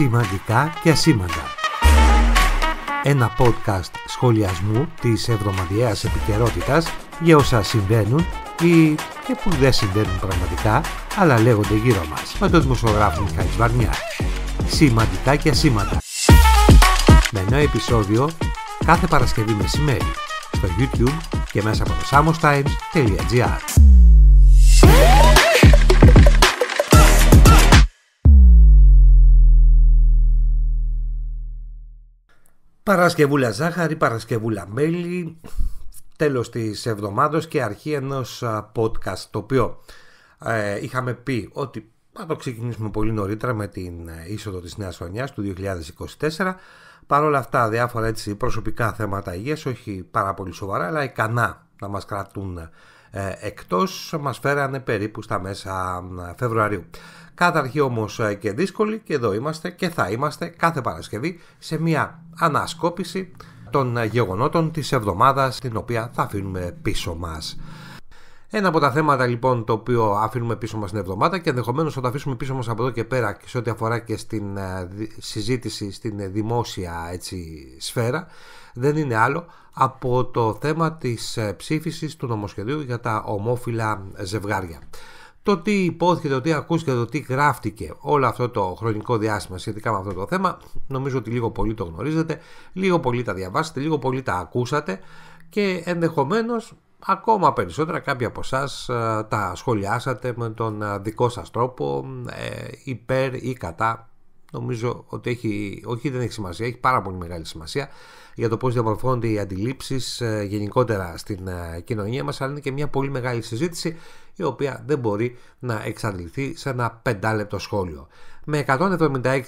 Σημαντικά και ασήμαντα. Ένα podcast σχολιασμού της εβδομαδιαίας επικαιρότητας για όσα συμβαίνουν ή και που δεν συμβαίνουν πραγματικά, αλλά λέγονται γύρω μας, με τον δημοσιογράφο Μιχάλης Βαρνιά. Σημαντικά και ασήμαντα. Με νέο επεισόδιο κάθε Παρασκευή μεσημέρι στο YouTube και μέσα από το samosTimes.gr. Παρασκευούλα ζάχαρη, Παρασκευούλα μέλι, τέλος της εβδομάδος και αρχή ενός podcast το οποίο ε, είχαμε πει ότι θα το ξεκινήσουμε πολύ νωρίτερα με την ε, είσοδο της νέας χρονιάς του 2024 παρόλα αυτά διάφορα έτσι προσωπικά θέματα υγείας, όχι πάρα πολύ σοβαρά αλλά ικανά να μας κρατούν ε, εκτός μας φέρανε περίπου στα μέσα Φεβρουαρίου. Καταρχή όμως ε, και δύσκολη και εδώ είμαστε και θα είμαστε κάθε Παρασκευή σε μια ανασκόπηση των ε, γεγονότων της εβδομάδας την οποία θα αφήνουμε πίσω μας. Ένα από τα θέματα λοιπόν το οποίο αφήνουμε πίσω μας την εβδομάδα και ενδεχομένως θα το αφήσουμε πίσω μας από εδώ και πέρα σε ό,τι αφορά και στην συζήτηση στην δημόσια έτσι, σφαίρα δεν είναι άλλο από το θέμα της ε, ψήφισης του νομοσχεδίου για τα ομόφυλα ζευγάρια. Το τι υπόθηκε, το τι ακούστηκε, το τι γράφτηκε όλο αυτό το χρονικό διάστημα σχετικά με αυτό το θέμα, νομίζω ότι λίγο πολύ το γνωρίζετε, λίγο πολύ τα διαβάσατε, λίγο πολύ τα ακούσατε και ενδεχομένως ακόμα περισσότερα κάποιοι από εσάς ε, τα σχολιάσατε με τον ε, δικό σας τρόπο υπέρ ή κατά νομίζω ότι έχει, όχι δεν έχει σημασία, έχει πάρα πολύ μεγάλη σημασία για το πώς διαμορφώνονται οι αντιλήψεις ε, γενικότερα στην ε, κοινωνία μας, αλλά είναι και μια πολύ μεγάλη συζήτηση η οποία δεν μπορεί να εξαντληθεί σε ένα πεντάλεπτο σχόλιο. Με 176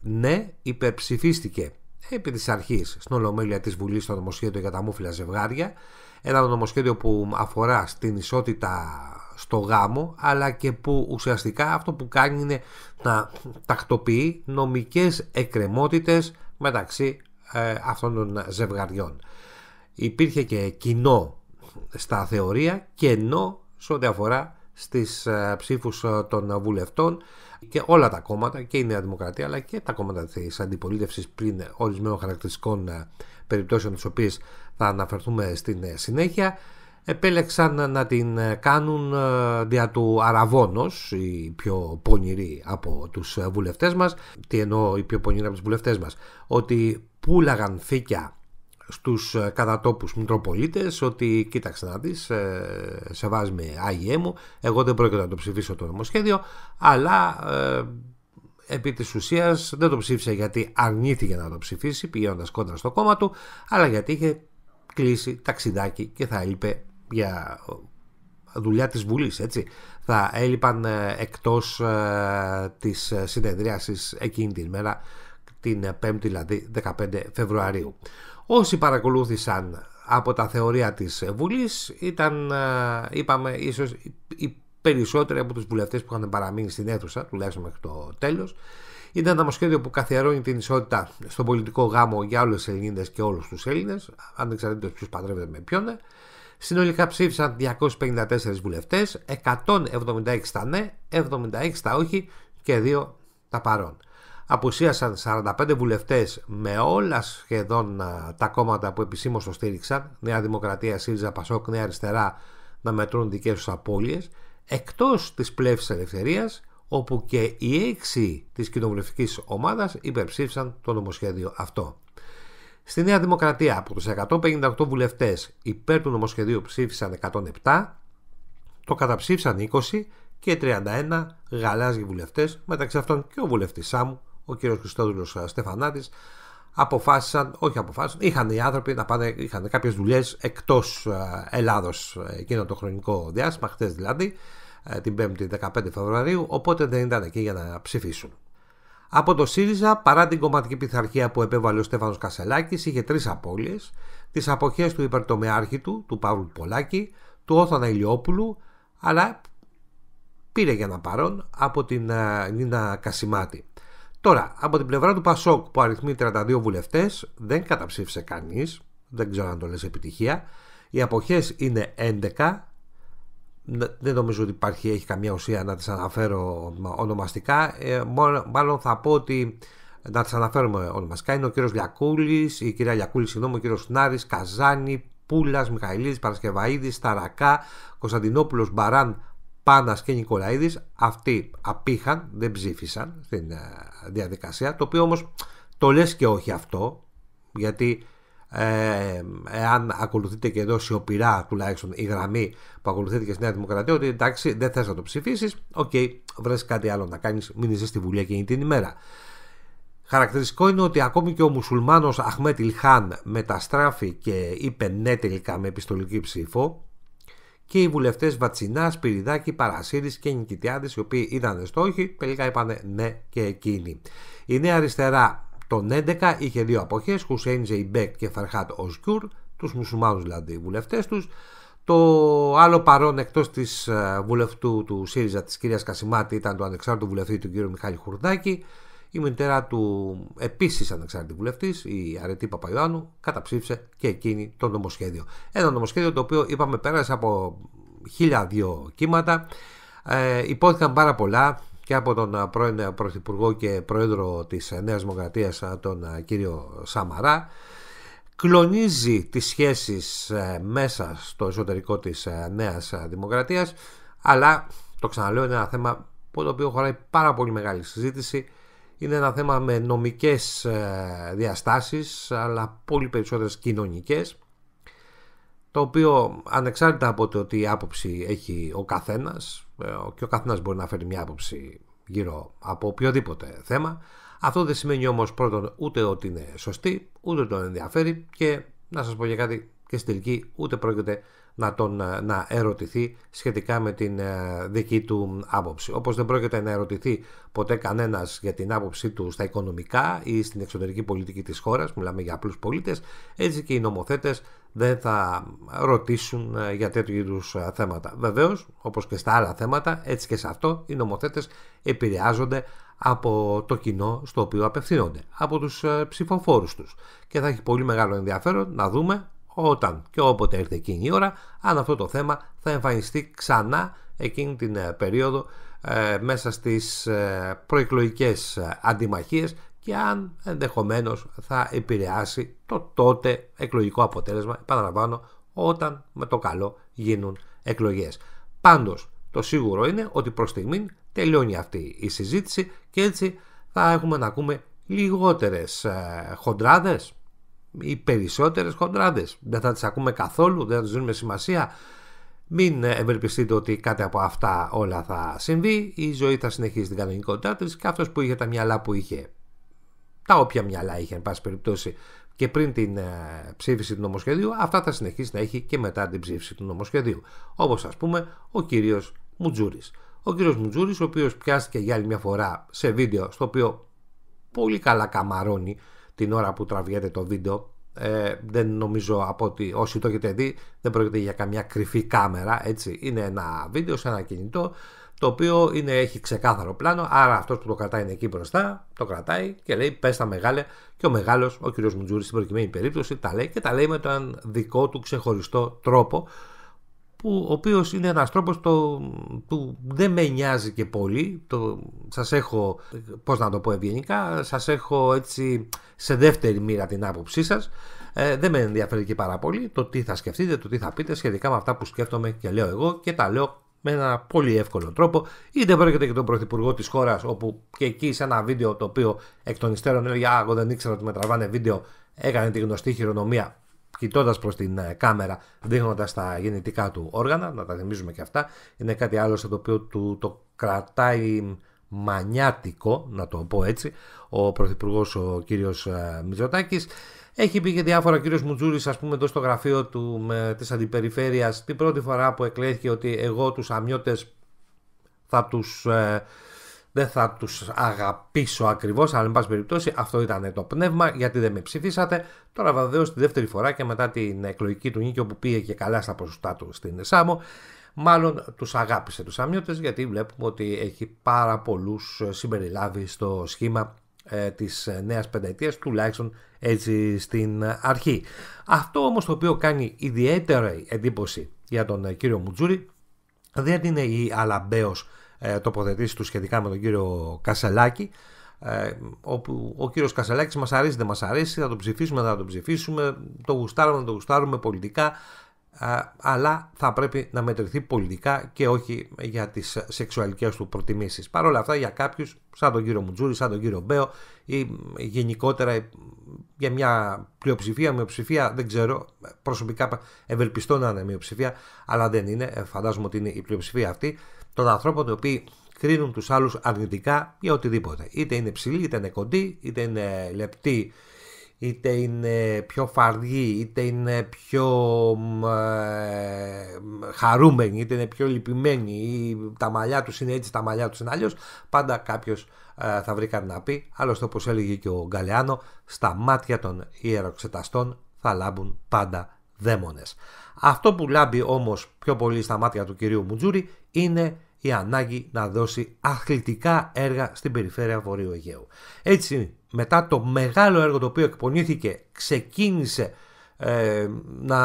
ναι υπερψηφίστηκε επί της αρχής στην Ολομέλεια της Βουλής στο νομοσχέδιο για τα μούφυλα ζευγάρια ένα νομοσχέδιο που αφορά στην ισότητα στο γάμο αλλά και που ουσιαστικά αυτό που κάνει είναι να τακτοποιεί νομικές εκκρεμότητες μεταξύ ε, αυτών των ζευγαριών. Υπήρχε και κοινό στα θεωρία και ενώ σε ό,τι αφορά στις ε, ψήφους ε, των βουλευτών και όλα τα κόμματα και η Νέα Δημοκρατία αλλά και τα κόμματα της αντιπολίτευσης πριν ορισμένων χαρακτηριστικών ε, περιπτώσεων τις οποίες θα αναφερθούμε στην ε, συνέχεια επέλεξαν να την ε, κάνουν δια του αραβόνος οι πιο πονηρή από τους βουλευτές μας τι εννοώ οι πιο πονηρή από τους βουλευτές μας ότι πουλαγαν θήκια στους ε, κατατόπους Μητροπολίτες ότι κοίταξε να δεις ε, σε με Άγιέ e μου εγώ δεν πρόκειται να το ψηφίσω το νομοσχέδιο αλλά ε, επί της ουσίας δεν το ψήφισε γιατί αρνήθηκε να το ψηφίσει πηγαίνοντας κόντρα στο κόμμα του αλλά γιατί είχε κλείσει ταξιδάκι και θα έλειπε για δουλειά της Βουλής έτσι θα έλειπαν ε, εκτός ε, της συνεδρίασης εκείνη την μέρα την 5η δηλαδή 15 Φεβρουαρίου. Όσοι παρακολούθησαν από τα θεωρία της Βουλής ήταν, ε, είπαμε, ίσως οι περισσότεροι από τους βουλευτές που είχαν παραμείνει στην αίθουσα, τουλάχιστον μέχρι το τέλος, ήταν ένα νομοσχέδιο που καθιερώνει την ισότητα στον πολιτικό γάμο για όλου τις Ελληνίδες και όλους τους Έλληνες, ανεξαρτήτως ποιου παντρεύεται με ποιον. Συνολικά ψήφισαν 254 βουλευτέ, 176 τα ναι, 76 τα όχι και 2 τα παρόν. Αποσίασαν 45 βουλευτές με όλα σχεδόν ε, τα κόμματα που επισήμως το στήριξαν, Νέα Δημοκρατία, ΣΥΡΙΖΑ, ΠΑΣΟΚ, Νέα Αριστερά, να μετρούν δικές τους απώλειες, εκτός της πλεύσης ελευθερίας, όπου και οι έξι της κοινοβουλευτικής ομάδας υπερψήφισαν το νομοσχέδιο αυτό. Στη Νέα Δημοκρατία από τους 158 βουλευτές υπέρ του νομοσχεδίου ψήφισαν 107, το καταψήφισαν 20 και 31 γαλάζιοι βουλευτές, μεταξύ αυτών και ο βουλευτής Σάμου ο κ. Χριστόδουλος ε, Στεφανάτης, αποφάσισαν, όχι αποφάσισαν, είχαν οι άνθρωποι να πάνε, είχαν κάποιες δουλειές εκτός ε, Ελλάδος ε, εκείνο το χρονικό διάστημα, χτε δηλαδή, την 5η 15 Φεβρουαρίου, οπότε δεν ήταν εκεί για να ψηφίσουν. Από το ΣΥΡΙΖΑ, παρά την κομματική πειθαρχία που επέβαλε ο Στέφανος Κασελάκης, είχε τρεις απώλειες: τις αποχές του υπερτομεάρχη του, του Παύλου Πολάκη, του Όθανα Ηλιόπουλου, αλλά πήρε για να παρόν από την Νίνα Κασιμάτη. Τώρα, από την πλευρά του Πασόκ που αριθμεί 32 βουλευτές, δεν καταψήφισε κανείς. Δεν ξέρω αν το λες επιτυχία. Οι αποχές είναι 11. Δεν νομίζω ότι υπάρχει, έχει καμία ουσία να τις αναφέρω ονομαστικά. Ε, μάλλον θα πω ότι να τις αναφέρουμε ονομαστικά είναι ο κύριος Λιακούλης, η κυρία Λιακούλη, συγγνώμη, ο κύριος Νάρη, Καζάνη, Πούλας, Μιχαηλίδης, Παρασκευαίδης, Σταρακά, Κωνσταντινόπουλος, Μπαράν, Πάνας και Νικολαίδης, αυτοί απήχαν, δεν ψήφισαν στην ε, διαδικασία. Το οποίο όμως το λες και όχι αυτό, γιατί ε, εάν ακολουθείτε και εδώ σιωπηρά τουλάχιστον η γραμμή που ακολουθείτε και στη Νέα Δημοκρατία, ότι εντάξει δεν θες να το ψηφίσεις. οκ, okay, βρες κάτι άλλο να κάνεις, μην είσαι στη Βουλή εκείνη την ημέρα. Χαρακτηριστικό είναι ότι ακόμη και ο μουσουλμάνος Αχμέτ Ιλχάν μεταστράφει και είπε ναι τελικά με επιστολική ψήφο, και οι βουλευτές Βατσινά, Σπυριδάκη, Παρασύρης και Νικητιάδης, οι οποίοι ήταν στόχοι, τελικά είπαν ναι και εκείνοι. Η Νέα Αριστερά των 11 είχε δύο αποχές, Χουσέιν Ζεϊμπέκ και Φαρχάτ Οσκιούρ, τους μουσουλμάνους δηλαδή οι βουλευτές τους. Το άλλο παρόν εκτός της ε, βουλευτού του ΣΥΡΙΖΑ της κυρίας Κασιμάτη ήταν το ανεξάρτητο βουλευτή του κ. Μιχάλη Χουρδάκη. Η μητέρα του, επίσης ανεξάρτητη βουλευτής, η Αρετή Παπαϊωάννου, καταψήφισε και εκείνη το νομοσχέδιο. Ένα νομοσχέδιο το οποίο είπαμε πέρασε από χίλια δύο κύματα. Ε, υπόθηκαν πάρα πολλά και από τον πρώην Πρωθυπουργό και Πρόεδρο της Νέας Δημοκρατίας ε, τον ε, κύριο Σαμαρά κλονίζει τις σχέσεις ε, μέσα στο εσωτερικό της Νέας Δημοκρατίας αλλά το ξαναλέω είναι ένα θέμα που το οποίο χωράει πάρα πολύ μεγάλη συζήτηση είναι ένα θέμα με νομικές ε, διαστάσεις αλλά πολύ περισσότερες κοινωνικές το οποίο ανεξάρτητα από το ότι άποψη έχει ο καθένας ε, και ο καθένας μπορεί να φέρει μια άποψη γύρω από οποιοδήποτε θέμα αυτό δεν σημαίνει όμως πρώτον ούτε ότι είναι σωστή ούτε ότι τον ενδιαφέρει και να σας πω για κάτι και στην τελική ούτε πρόκειται να τον ε, να ερωτηθεί σχετικά με την ε, δική του άποψη. Όπως δεν πρόκειται να ερωτηθεί ποτέ κανένας για την άποψή του στα οικονομικά ή στην εξωτερική πολιτική της χώρας, μιλάμε για απλούς πολίτες, έτσι και οι νομοθέτες δεν θα ρωτήσουν ε, για τέτοιου είδους θέματα. Βεβαίως, όπως και στα άλλα θέματα, έτσι και σε αυτό, οι νομοθέτες επηρεάζονται από το κοινό στο οποίο απευθύνονται, από τους ψηφοφόρους τους. Και θα έχει πολύ μεγάλο ενδιαφέρον να δούμε όταν και όποτε έρθει εκείνη η ώρα, αν αυτό το θέμα θα εμφανιστεί ξανά εκείνη την ε, περίοδο ε, μέσα στις ε, προεκλογικές ε, αντιμαχίες και αν ενδεχομένως θα επηρεάσει το τότε εκλογικό αποτέλεσμα, επαναλαμβάνω, όταν με το καλό γίνουν εκλογές. Πάντως, το σίγουρο είναι ότι προς στιγμήν τελειώνει αυτή η συζήτηση και έτσι θα έχουμε να ακούμε λιγότερες χοντράδες, οι περισσότερες χοντράδες. Δεν θα τις ακούμε καθόλου, δεν θα τους δίνουμε σημασία. Μην ευελπιστείτε ότι κάτι από αυτά όλα θα συμβεί. Η ζωή θα συνεχίσει την κανονικότητά της και αυτός που είχε τα μυαλά που είχε, τα όποια μυαλά είχε, εν πάση περιπτώσει, και πριν την ε, ψήφιση του νομοσχεδίου, αυτά θα συνεχίσει να έχει και μετά την ψήφιση του νομοσχεδίου. Όπως ας πούμε ο κύριος Μουτζούρης. Ο κύριος Μουτζούρης, ο οποίος πιάστηκε για άλλη μια φορά σε βίντεο, στο οποίο πολύ καλά καμαρώνει την ώρα που τραβιέται το βίντεο ε, δεν νομίζω από ότι όσοι το έχετε δει δεν πρόκειται για καμιά κρυφή κάμερα έτσι είναι ένα βίντεο σε ένα κινητό το οποίο είναι, έχει ξεκάθαρο πλάνο άρα αυτός που το κρατάει είναι εκεί μπροστά το κρατάει και λέει πες τα μεγάλε και ο μεγάλος ο κ. Μουτζούρης στην προκειμένη περίπτωση τα λέει και τα λέει με τον δικό του ξεχωριστό τρόπο που, ο οποίος είναι ένας τρόπος το, που δεν με νοιάζει και πολύ. Το, σας έχω, πώς να το πω ευγενικά, σας έχω έτσι σε δεύτερη μοίρα την άποψή σας. Ε, δεν με ενδιαφέρει και πάρα πολύ το τι θα σκεφτείτε, το τι θα πείτε σχετικά με αυτά που σκέφτομαι και λέω εγώ και τα λέω με ένα πολύ εύκολο τρόπο. Είτε πρόκειται και τον Πρωθυπουργό της χώρας, όπου και εκεί σε ένα βίντεο το οποίο εκ των υστέρων έλεγε εγώ δεν ήξερα ότι με τραβάνε βίντεο, έκανε τη γνωστή χειρονομία κοιτώντας προς την ε, κάμερα, δείχνοντας τα γεννητικά του όργανα, να τα θυμίζουμε και αυτά. Είναι κάτι άλλο στο οποίο του το κρατάει μανιάτικο, να το πω έτσι, ο Πρωθυπουργός ο κύριος ε, Μητσοτάκης. Έχει πει και διάφορα ο κύριος Μουτζούρης, ας πούμε, εδώ στο γραφείο του της Αντιπεριφέρειας, την πρώτη φορά που εκλέχθηκε ότι εγώ τους αμιώτες θα τους. Ε, δεν θα τους αγαπήσω ακριβώς, αλλά εν πάση περιπτώσει αυτό ήταν το πνεύμα γιατί δεν με ψηφίσατε. Τώρα βεβαίως τη δεύτερη φορά και μετά την εκλογική του νίκη που πήγε και καλά στα ποσοστά του στην ΕΣΑΜΟ, μάλλον τους αγάπησε τους αμιώτες γιατί βλέπουμε ότι έχει πάρα πολλούς συμπεριλάβει στο σχήμα ε, της νέας πενταετίας τουλάχιστον έτσι στην αρχή. Αυτό όμως το οποίο κάνει ιδιαίτερη εντύπωση για τον κύριο Μουτζούρη δεν είναι η αλαμπαίος ε, τοποθετήσει του σχετικά με τον κύριο Κασελάκη ε, όπου ο κύριος Κασελάκης μας αρέσει, δεν μας αρέσει, θα τον ψηφίσουμε, θα τον ψηφίσουμε, το γουστάρουμε, να το γουστάρουμε πολιτικά, ε, αλλά θα πρέπει να μετρηθεί πολιτικά και όχι για τις σεξουαλικές του προτιμήσεις. Παρ' όλα αυτά για κάποιους, σαν τον κύριο Μουτζούρη, σαν τον κύριο Μπέο ή γενικότερα για μια πλειοψηφία, μειοψηφία, δεν ξέρω, προσωπικά ευελπιστώ να είναι μειοψηφία, αλλά δεν είναι, φαντάζομαι ότι είναι η πλειοψηφία αυτή, των ανθρώπων οι οποίοι κρίνουν τους άλλους αρνητικά για οτιδήποτε. Είτε είναι ψηλή, είτε είναι κοντοί, είτε είναι λεπτή, είτε είναι πιο φαργή, είτε είναι πιο ε, χαρούμενη, είτε είναι πιο λυπημένοι ή τα μαλλιά τους είναι έτσι, τα μαλλιά τους είναι αλλιώς, πάντα κάποιος ε, θα βρει κάτι να πει. Άλλωστε όπως έλεγε και ο Γκαλεάνο, στα μάτια των ιεροξεταστών θα λάμπουν πάντα δαίμονες. Αυτό που λάμπει όμως πιο πολύ στα μάτια του κυρίου Μουτζούρη είναι η ανάγκη να δώσει αθλητικά έργα στην περιφέρεια Βορείου Αιγαίου. Έτσι, μετά το μεγάλο έργο το οποίο εκπονήθηκε, ξεκίνησε ε, να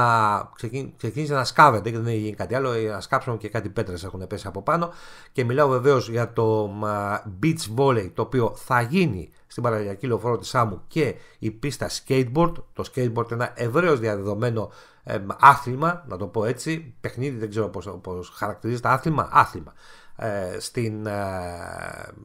ξεκίνη, ξεκίνησε να σκάβεται και δεν έχει γίνει κάτι άλλο. Ε, να σκάψουν και κάτι πέτρες έχουν πέσει από πάνω. Και μιλάω βεβαίως για το beach volley το οποίο θα γίνει στην παραλιακή λεωφόρο της Σάμου και η πίστα skateboard. Το skateboard είναι ένα ευρέως διαδεδομένο άθλημα, να το πω έτσι. Παιχνίδι, δεν ξέρω πως χαρακτηρίζεται. Άθλημα, άθλημα. Ε, στην ε,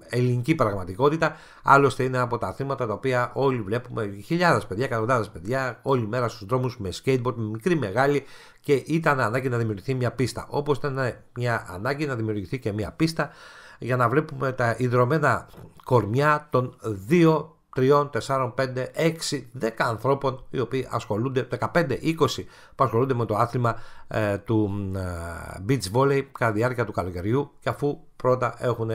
ελληνική πραγματικότητα. Άλλωστε είναι από τα θύματα τα οποία όλοι βλέπουμε, χιλιάδες παιδιά, εκατοντάδες παιδιά, όλη μέρα στους δρόμους με skateboard, με μικρή, μεγάλη και ήταν ανάγκη να δημιουργηθεί μια πίστα. Όπως ήταν ε, μια ανάγκη να δημιουργηθεί και μια πίστα για να βλέπουμε τα ιδρωμένα κορμιά των δύο 3, 4, 5, 6, 10 ανθρώπων οι οποίοι ασχολούνται, 15, 20 που ασχολούνται με το άθλημα ε, του ε, beach volley κατά διάρκεια του καλοκαιριού και αφού πρώτα έχουν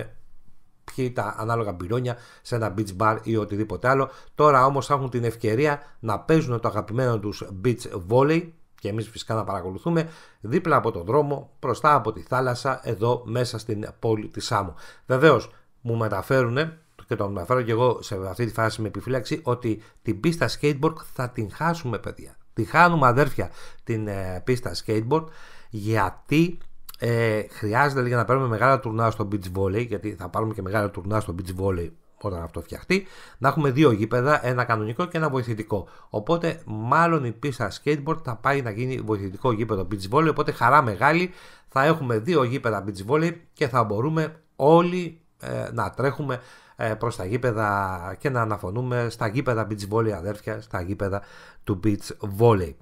πιει τα ανάλογα μπυρόνια σε ένα beach bar ή οτιδήποτε άλλο. Τώρα όμως έχουν την ευκαιρία να παίζουν το αγαπημένο τους beach volley και εμείς φυσικά να παρακολουθούμε δίπλα από τον δρόμο, μπροστά από τη θάλασσα, εδώ μέσα στην πόλη της Σάμου. Βεβαίως μου μεταφέρουν και το αναφέρω και εγώ σε αυτή τη φάση με επιφύλαξη, ότι την πίστα skateboard θα την χάσουμε, παιδιά. Τη χάνουμε, αδέρφια, την ε, πίστα skateboard, γιατί ε, χρειάζεται για να παίρνουμε μεγάλα τουρνά στο beach volley, γιατί θα πάρουμε και μεγάλα τουρνά στο beach volley όταν αυτό φτιαχτεί, να έχουμε δύο γήπεδα, ένα κανονικό και ένα βοηθητικό. Οπότε, μάλλον η πίστα skateboard θα πάει να γίνει βοηθητικό γήπεδο beach volley. Οπότε, χαρά μεγάλη, θα έχουμε δύο γήπεδα beach volley και θα μπορούμε όλοι ε, να τρέχουμε ε, προς τα γήπεδα και να αναφωνούμε στα γήπεδα beach volley, αδέρφια, στα γήπεδα του beach volley.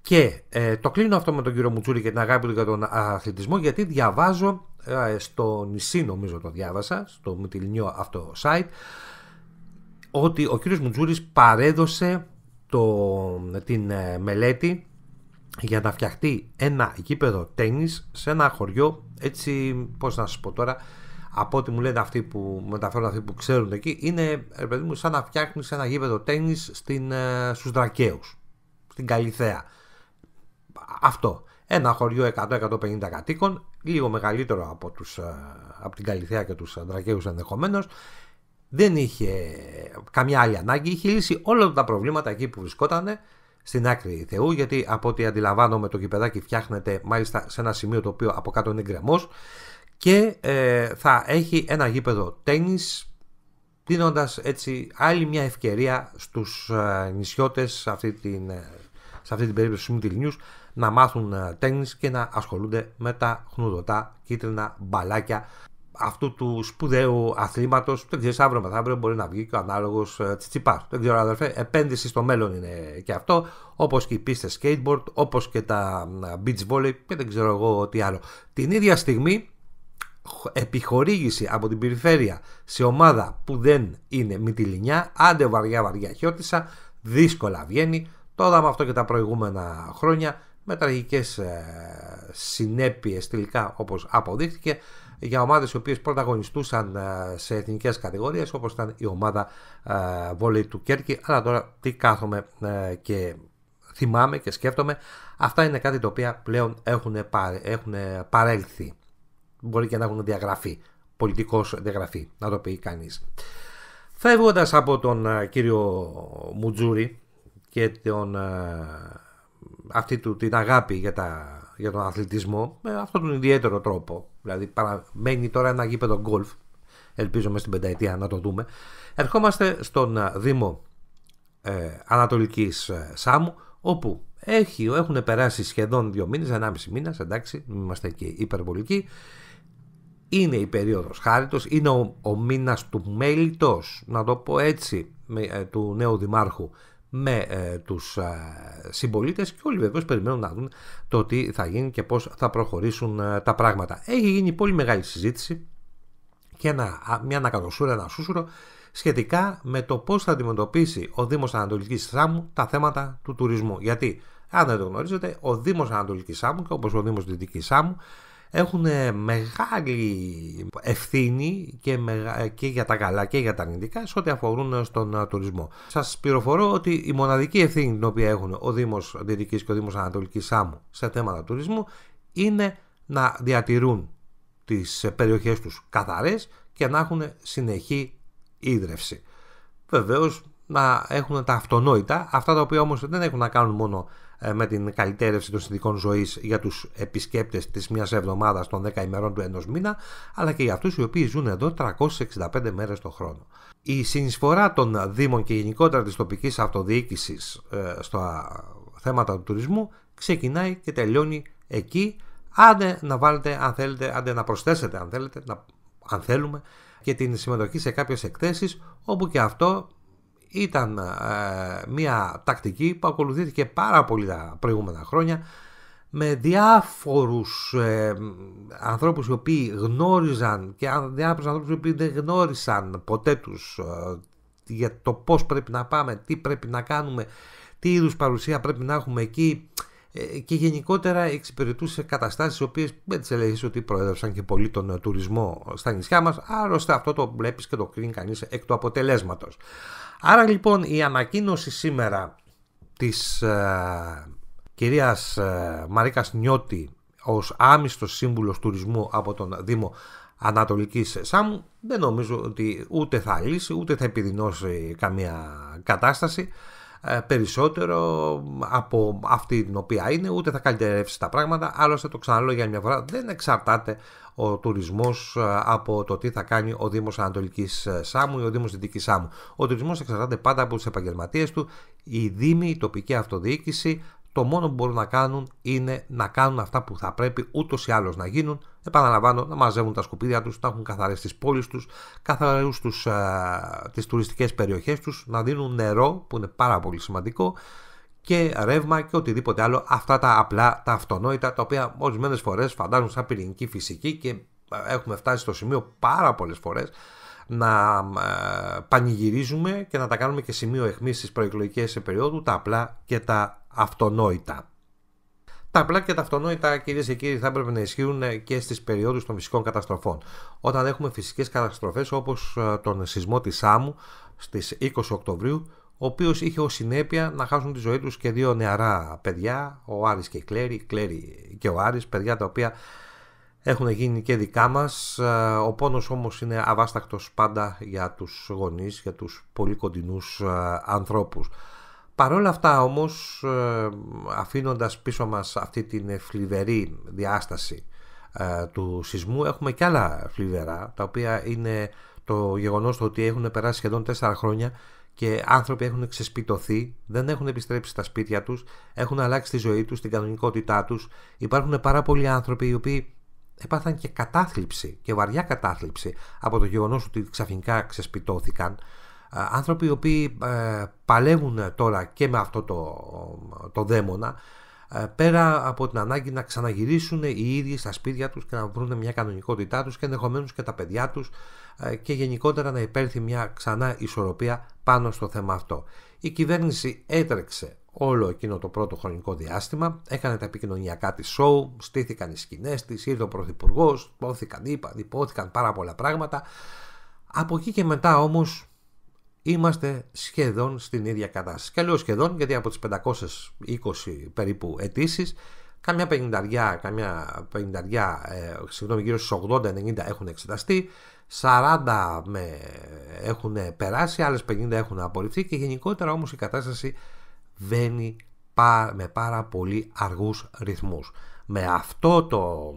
Και ε, το κλείνω αυτό με τον κύριο Μουτσούλη και την αγάπη του για τον αθλητισμό, γιατί διαβάζω ε, στο νησί, νομίζω το διάβασα, στο Μυτιλινιό αυτό site, ότι ο κύριος Μουτσούλης παρέδωσε το, την ε, μελέτη για να φτιαχτεί ένα γήπεδο τέννις σε ένα χωριό, έτσι, πώς να σας πω τώρα, από ό,τι μου λένε αυτοί που μεταφέρουν, αυτοί που ξέρουν εκεί, είναι ρε παιδί μου, σαν να φτιάχνεις ένα γήπεδο τέννη ε, στους Δρακαίους, στην Καλιθέα. Αυτό. Ένα χωριό 100-150 κατοίκων, λίγο μεγαλύτερο από, τους, ε, από την Καλιθέα και τους Δρακαίους ενδεχομένως. Δεν είχε καμιά άλλη ανάγκη. Είχε λύσει όλα τα προβλήματα εκεί που βρισκόταν στην άκρη Θεού, γιατί από ό,τι αντιλαμβάνομαι το γηπεδάκι φτιάχνεται μάλιστα σε ένα σημείο το οποίο από κάτω είναι γκρεμός και ε, θα έχει ένα γήπεδο τέννις δίνοντας έτσι άλλη μια ευκαιρία στους ε, νησιώτες σε αυτή την, ε, σε αυτή την περίπτωση να μάθουν ε, τέννις και να ασχολούνται με τα χνουδωτά κίτρινα μπαλάκια αυτού του σπουδαίου αθλήματος. Δεν ξέρεις, αύριο μεθαύριο μπορεί να βγει και ο ανάλογος τσιτσιπάς. Δεν ξέρω, αδερφέ. Επένδυση στο μέλλον είναι και αυτό. Όπως και οι πίστες skateboard, όπως και τα beach volley και δεν ξέρω εγώ τι άλλο. Την ίδια στιγμή επιχορήγηση από την περιφέρεια σε ομάδα που δεν είναι Μυτιλινιά, άντε βαριά βαριά χιώτισα, δύσκολα βγαίνει. Τώρα με αυτό και τα προηγούμενα χρόνια με τραγικές ε, συνέπειες τελικά όπως αποδείχθηκε για ομάδες οι οποίες πρωταγωνιστούσαν ε, σε εθνικές κατηγορίες όπως ήταν η ομάδα ε, του Κέρκη αλλά τώρα τι κάθομαι ε, και θυμάμαι και σκέφτομαι αυτά είναι κάτι το οποίο πλέον έχουν, παρέλθει μπορεί και να έχουν διαγραφεί, πολιτικός διαγραφεί, να το πει κανείς. Φεύγοντας από τον ε, κύριο Μουτζούρη και τον, ε, αυτή του την αγάπη για, τα, για τον αθλητισμό με αυτόν τον ιδιαίτερο τρόπο. Δηλαδή παραμένει τώρα ένα γήπεδο γκολφ. Ελπίζω μέσα στην πενταετία να το δούμε. Ερχόμαστε στον ε, Δήμο ε, Ανατολικής Σάμου όπου έχει, έχουν περάσει σχεδόν δύο μήνες, μισή μήνας, εντάξει, είμαστε και υπερβολικοί είναι η περίοδος χάριτος, είναι ο, ο μήνας του μέλητος, να το πω έτσι, ε, του νέου δημάρχου με ε, τους ε, συμπολίτες και όλοι βεβαίως περιμένουν να δουν το τι θα γίνει και πώς θα προχωρήσουν ε, τα πράγματα. Έχει γίνει πολύ μεγάλη συζήτηση και ένα, μια ανακατοσούρα, ένα σούσουρο σχετικά με το πώς θα αντιμετωπίσει ο Δήμος Ανατολικής Σάμου τα θέματα του τουρισμού. Γιατί αν δεν το γνωρίζετε, ο Δήμος Ανατολικής Σάμου και όπως ο Δήμος Δυτικής Σάμου έχουν ε, μεγάλη ευθύνη ε, και, για τα καλά και για τα αρνητικά σε ό,τι αφορούν ε, στον τουρισμό. Σας πληροφορώ ότι η μοναδική ευθύνη την οποία έχουν ο Δήμος Δυτικής και ο Δήμος Ανατολικής Σάμου σε θέματα τουρισμού είναι να διατηρούν τις περιοχές τους καθαρές και να έχουν συνεχή ίδρυυση. Βεβαίως να έχουν τα αυτονόητα, αυτά τα οποία όμως δεν έχουν να κάνουν μόνο ε, με την καλυτέρευση των συνδικών ζωής για τους επισκέπτες της μιας εβδομάδας των 10 ημερών του ενός μήνα, αλλά και για αυτούς οι οποίοι ζουν εδώ 365 μέρες το χρόνο. Η συνεισφορά των Δήμων και γενικότερα της τοπικής αυτοδιοίκησης ε, στα θέματα του τουρισμού ξεκινάει και τελειώνει εκεί. Άντε να βάλετε, αν θέλετε, άντε να προσθέσετε, αν θέλετε, να, αν θέλουμε, και την συμμετοχή σε κάποιες εκθέσεις, όπου και αυτό ήταν ε, μια τακτική που ακολουθήθηκε πάρα πολύ τα προηγούμενα χρόνια με διάφορους ε, ανθρώπους οι οποίοι γνώριζαν και διάφορους ανθρώπους οι οποίοι δεν γνώρισαν ποτέ τους ε, για το πώς πρέπει να πάμε, τι πρέπει να κάνουμε, τι είδους παρουσία πρέπει να έχουμε εκεί ε, και γενικότερα εξυπηρετούσε καταστάσεις οι οποίες δεν τις έλεγες ότι προέδρευσαν και πολύ τον τουρισμό στα νησιά μας άλλωστε αυτό το βλέπεις και το κρίνει κανείς εκ του αποτελέσματος Άρα λοιπόν η ανακοίνωση σήμερα της ε, κυρίας ε, Μαρίκας Νιώτη ως άμυστος σύμβουλος τουρισμού από τον Δήμο Ανατολικής Σάμου δεν νομίζω ότι ούτε θα λύσει ούτε θα επιδεινώσει καμία κατάσταση ε, περισσότερο από αυτή την οποία είναι, ούτε θα καλυτερεύσει τα πράγματα. Άλλωστε, το ξαναλέω για μια φορά, δεν εξαρτάται ο τουρισμός ε, από το τι θα κάνει ο Δήμος Ανατολικής ε, Σάμου ή ο Δήμος Δυτικής Σάμου. Ο τουρισμός εξαρτάται πάντα από του επαγγελματίες του. η Δήμη, η τοπική αυτοδιοίκηση το μόνο που μπορούν να κάνουν είναι να κάνουν αυτά που θα πρέπει ούτως ή άλλως να γίνουν. Επαναλαμβάνω, να μαζεύουν τα σκουπίδια τους, να έχουν καθαρές τις πόλεις τους, καθαρέ ε, τις τουριστικές περιοχές τους, να δίνουν νερό που είναι πάρα πολύ σημαντικό και ρεύμα και οτιδήποτε άλλο. Αυτά τα απλά, τα αυτονόητα, τα οποία ορισμένες φορές φαντάζουν σαν πυρηνική φυσική και ε, έχουμε φτάσει στο σημείο πάρα πολλές φορές να ε, πανηγυρίζουμε και να τα κάνουμε και σημείο εχμής στις προεκλογικές περίοδου τα απλά και τα αυτονόητα. Τα απλά και τα αυτονόητα, κυρίες και κύριοι, θα έπρεπε να ισχύουν ε, και στις περιόδους των φυσικών καταστροφών. Όταν έχουμε φυσικές καταστροφές όπως ε, τον σεισμό της Σάμου στι 20 Οκτωβρίου, ο οποίος είχε ως συνέπεια να χάσουν τη ζωή τους και δύο νεαρά παιδιά, ο Άρης και η Κλέρι η Κλέρη και ο Άρης, παιδιά τα οποία έχουν γίνει και δικά μας. Ε, ο πόνος όμως είναι αβάστακτος πάντα για τους γονείς για τους πολύ κοντινούς ανθρώπους. Παρόλα αυτά όμως ε, αφήνοντας πίσω μας αυτή την φλιβερή διάσταση ε, του σεισμού έχουμε και άλλα φλιβερά τα οποία είναι το γεγονός ότι έχουν περάσει σχεδόν τέσσερα χρόνια και άνθρωποι έχουν ξεσπιτωθεί, δεν έχουν επιστρέψει στα σπίτια τους, έχουν αλλάξει τη ζωή τους, την κανονικότητά τους. Υπάρχουν πάρα πολλοί άνθρωποι οι οποίοι έπαθαν και κατάθλιψη και βαριά κατάθλιψη από το γεγονός ότι ξαφνικά ξεσπιτώθηκαν άνθρωποι οι οποίοι ε, παλεύουν τώρα και με αυτό το, το δαίμονα ε, πέρα από την ανάγκη να ξαναγυρίσουν οι ίδιοι στα σπίτια τους και να βρουν μια κανονικότητά τους και ενδεχομένως και τα παιδιά τους ε, και γενικότερα να υπέρθει μια ξανά ισορροπία πάνω στο θέμα αυτό. Η κυβέρνηση έτρεξε όλο εκείνο το πρώτο χρονικό διάστημα, έκανε τα επικοινωνιακά της σοου, στήθηκαν οι σκηνές της. ήρθε ο Πρωθυπουργός, υπόθηκαν, πάρα πολλά πράγματα. Από εκεί και μετά όμως είμαστε σχεδόν στην ίδια κατάσταση. Και λέω σχεδόν γιατί από τις 520 περίπου αιτήσεις, καμιά 50, καμιά ε, συγγνώμη, γύρω στις 80-90 έχουν εξεταστεί, 40 με, έχουν περάσει, άλλες 50 έχουν απορριφθεί και γενικότερα όμως η κατάσταση βαίνει με πάρα πολύ αργούς ρυθμούς με, αυτό το,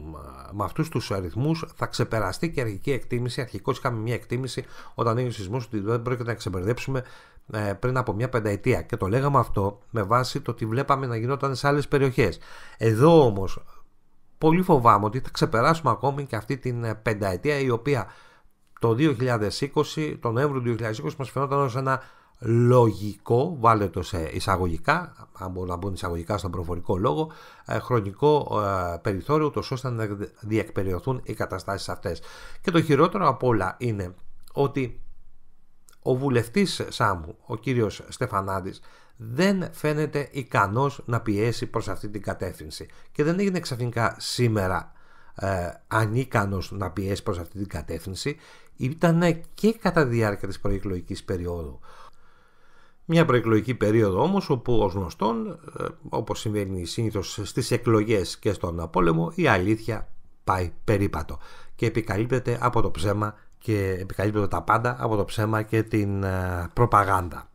με αυτούς τους αριθμούς θα ξεπεραστεί και αρχική εκτίμηση. Αρχικώς είχαμε μια εκτίμηση όταν έγινε ο σεισμός ότι δεν πρόκειται να ξεπερδέψουμε ε, πριν από μια πενταετία και το λέγαμε αυτό με βάση το ότι βλέπαμε να γινόταν σε άλλες περιοχές. Εδώ όμως πολύ φοβάμαι ότι θα ξεπεράσουμε ακόμη και αυτή την ε, πενταετία η οποία το 2020, τον Νοέμβριο του 2020 μας φαινόταν ως ένα λογικό, βάλε το σε εισαγωγικά, αν να μπουν εισαγωγικά στον προφορικό λόγο, ε, χρονικό ε, περιθώριο, το ώστε να διεκπεριωθούν οι καταστάσεις αυτές. Και το χειρότερο απ' όλα είναι ότι ο βουλευτής Σάμου, ο κύριος Στεφανάδης, δεν φαίνεται ικανός να πιέσει προς αυτή την κατεύθυνση και δεν έγινε ξαφνικά σήμερα ε, ανίκανος να πιέσει προς αυτή την κατεύθυνση ήταν και κατά τη διάρκεια της προεκλογικής περίοδου. Μια προεκλογική περίοδο όμως όπου ως γνωστόν, ε, όπως συμβαίνει συνήθως στις εκλογές και στον πόλεμο, η αλήθεια πάει περίπατο και επικαλύπτεται από το ψέμα και επικαλύπτεται τα πάντα από το ψέμα και την ε, προπαγάνδα.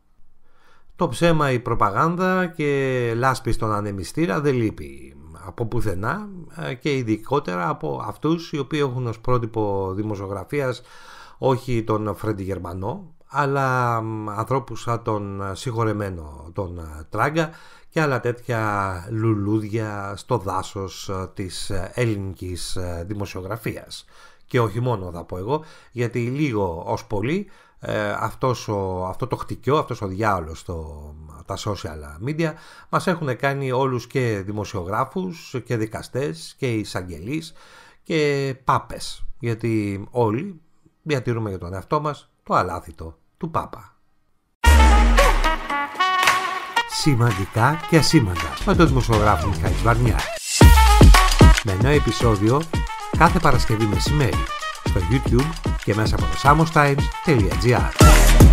Το ψέμα, η προπαγάνδα και λάσπη στον ανεμιστήρα δεν λείπει από πουθενά ε, και ειδικότερα από αυτούς οι οποίοι έχουν ως πρότυπο δημοσιογραφίας όχι τον Φρέντι Γερμανό αλλά ανθρώπους σαν τον ε, συγχωρεμένο τον ε, Τράγκα και άλλα τέτοια λουλούδια στο δάσος ε, της ελληνικής δημοσιογραφίας. Και όχι μόνο θα πω εγώ, γιατί λίγο ως πολύ αυτός ο, αυτό το χτυκιό, αυτός ο διάολος στο, τα social media μας έχουν κάνει όλους και δημοσιογράφους και δικαστές και εισαγγελείς και πάπες γιατί όλοι διατηρούμε για τον εαυτό μας το αλάθητο του Πάπα. Σημαντικά και ασήμαντα με τον δημοσιογράφο Μιχαήλ Βαρνιά. Με νέο επεισόδιο κάθε Παρασκευή μεσημέρι στο YouTube και μέσα από το samostimes.gr.